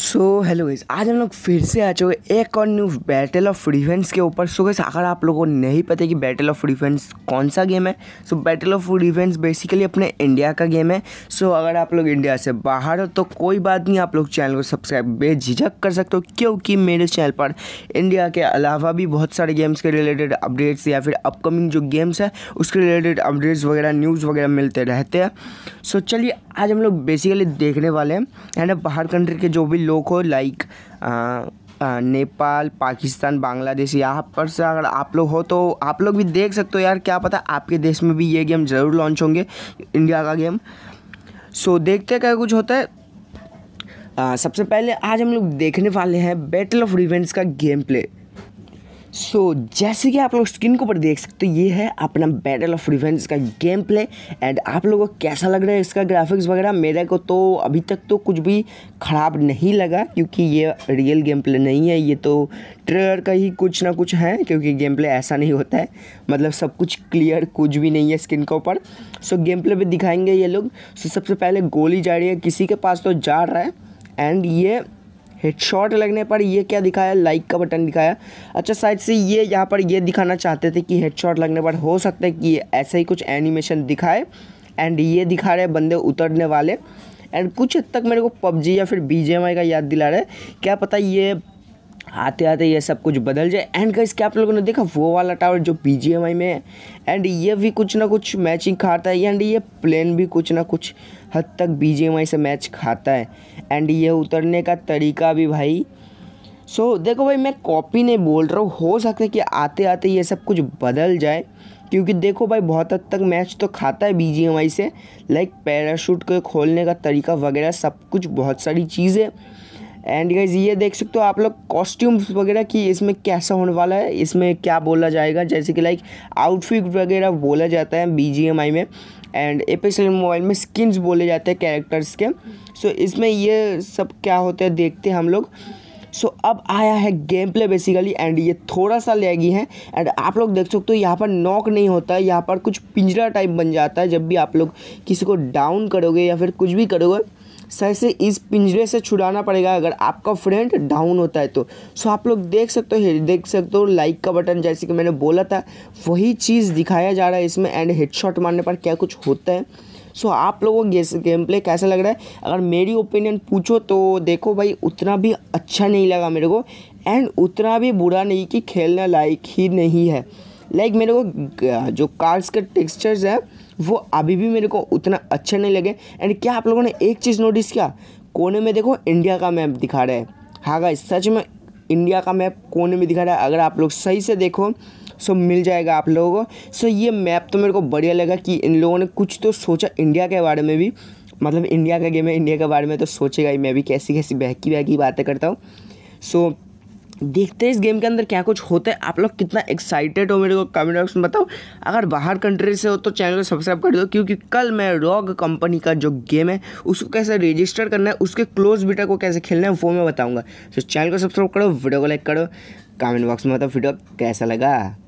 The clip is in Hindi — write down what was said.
सो हेलो गाइस आज हम लोग फिर से आ चुके एक और न्यू बैटल ऑफ डिफेंस के ऊपर सो गैस अगर आप लोगों को नहीं पता कि बैटल ऑफ डिफेंस कौन सा गेम है so battle of defence basically अपने इंडिया का गेम है सो अगर आप लोग इंडिया से बाहर हो तो कोई बात नहीं आप लोग चैनल को सब्सक्राइब बेझिझक कर सकते हो क्योंकि मेरे चैनल पर इंडिया के अलावा भी बहुत सारे गेम्स के रिलेटेड अपडेट्स या फिर अपकमिंग जो गेम्स है उसके रिलेटेड अपडेट्स वगैरह न्यूज़ वगैरह मिलते रहते हैं सो चलिए आज हम लोग बेसिकली देखने वाले हैं एंड बाहर कंट्री के जो भी लोग हो लाइक नेपाल पाकिस्तान बांग्लादेश यहाँ पर से अगर आप लोग हो तो आप लोग भी देख सकते हो यार क्या पता आपके देश में भी ये गेम ज़रूर लॉन्च होंगे इंडिया का गेम सो देखते क्या कुछ होता है आ, सबसे पहले आज हम लोग देखने वाले हैं बैटल ऑफ रिवेंट्स का गेम प्ले सो so, जैसे कि आप लोग स्क्रीन के ऊपर देख सकते हो ये है अपना बैटल ऑफ रिवेंज का गेम प्ले एंड आप लोगों को कैसा लग रहा है इसका ग्राफिक्स वगैरह मेरे को तो अभी तक तो कुछ भी ख़राब नहीं लगा क्योंकि ये रियल गेम प्ले नहीं है ये तो ट्रेलर का ही कुछ ना कुछ है क्योंकि गेम प्ले ऐसा नहीं होता है मतलब सब कुछ क्लियर कुछ भी नहीं है स्क्रीन के ऊपर सो गेम प्ले भी दिखाएंगे ये लोग सो so, सबसे पहले गोली जा रही है किसी के पास तो जा रहा है एंड ये हेडशॉट लगने पर ये क्या दिखाया लाइक का बटन दिखाया अच्छा शायद से ये यहाँ पर ये दिखाना चाहते थे कि हेडशॉट लगने पर हो सकता है कि ये ऐसे ही कुछ एनिमेशन दिखाए एंड ये दिखा रहे बंदे उतरने वाले एंड कुछ हद तक मेरे को पबजी या फिर बी का याद दिला रहा है क्या पता ये आते आते ये सब कुछ बदल जाए एंड गाइस क्या आप लोगों ने देखा वो वाला टावर जो पी में है एंड ये भी कुछ ना कुछ मैचिंग खाता है एंड ये प्लेन भी कुछ ना कुछ हद तक बी से मैच खाता है एंड ये उतरने का तरीका भी भाई सो so, देखो भाई मैं कॉपी नहीं बोल रहा हूँ हो सकता है कि आते आते ये सब कुछ बदल जाए क्योंकि देखो भाई बहुत हद तक मैच तो खाता है बी से लाइक पैराशूट को खोलने का तरीका वगैरह सब कुछ बहुत सारी चीज़ें एंड गाइज ये देख सकते हो आप लोग कॉस्ट्यूम्स वगैरह कि इसमें कैसा होने वाला है इसमें क्या बोला जाएगा जैसे कि लाइक आउटफिट वगैरह बोला जाता है बीजीएमआई में एंड एपेसल मोबाइल में स्किन्स बोले जाते हैं कैरेक्टर्स के सो so, इसमें ये सब क्या होता है देखते हैं हम लोग सो so, अब आया है गेम प्ले बेसिकली एंड ये थोड़ा सा लैगी है एंड आप लोग देख सकते हो यहाँ पर नॉक नहीं होता है यहाँ पर कुछ पिंजरा टाइप बन जाता है जब भी आप लोग किसी को डाउन करोगे या फिर कुछ भी करोगे सर से इस पिंजरे से छुड़ाना पड़ेगा अगर आपका फ्रेंड डाउन होता है तो सो आप लोग देख सकते हो देख सकते हो लाइक का बटन जैसे कि मैंने बोला था वही चीज़ दिखाया जा रहा है इसमें एंड हेडशॉट मारने पर क्या कुछ होता है सो so, आप लोगों को गेम प्ले कैसा लग रहा है अगर मेरी ओपिनियन पूछो तो देखो भाई उतना भी अच्छा नहीं लगा मेरे को एंड उतना भी बुरा नहीं कि खेलने लायक ही नहीं है लाइक like, मेरे को जो कार्ड्स के टेक्सचर्स हैं वो अभी भी मेरे को उतना अच्छे नहीं लगे एंड क्या आप लोगों ने एक चीज़ नोटिस किया कोने में देखो इंडिया का मैप दिखा रहा है हाँ गाइस सच में इंडिया का मैप कोने में दिखा रहा है अगर आप लोग सही से देखो सो मिल जाएगा आप लोगों को सो ये मैप तो मेरे को बढ़िया लगा कि इन लोगों ने कुछ तो सोचा इंडिया के बारे में भी मतलब इंडिया का गेम है इंडिया के बारे में तो सोचेगा ही मैं भी कैसी कैसी बहकी बहकी बातें करता हूँ सो देखते हैं इस गेम के अंदर क्या कुछ होता है आप लोग कितना एक्साइटेड हो मेरे को कमेंट बॉक्स में बताओ अगर बाहर कंट्री से हो तो चैनल को सब्सक्राइब कर दो क्योंकि कल मैं रॉग कंपनी का जो गेम है उसको कैसे रजिस्टर करना है उसके क्लोज बीटा को कैसे खेलना है वो मैं बताऊँगा तो चैनल को सब्सक्राइब करो वीडियो को लाइक करो कमेंट बॉक्स में बताओ वीडियो कैसा लगा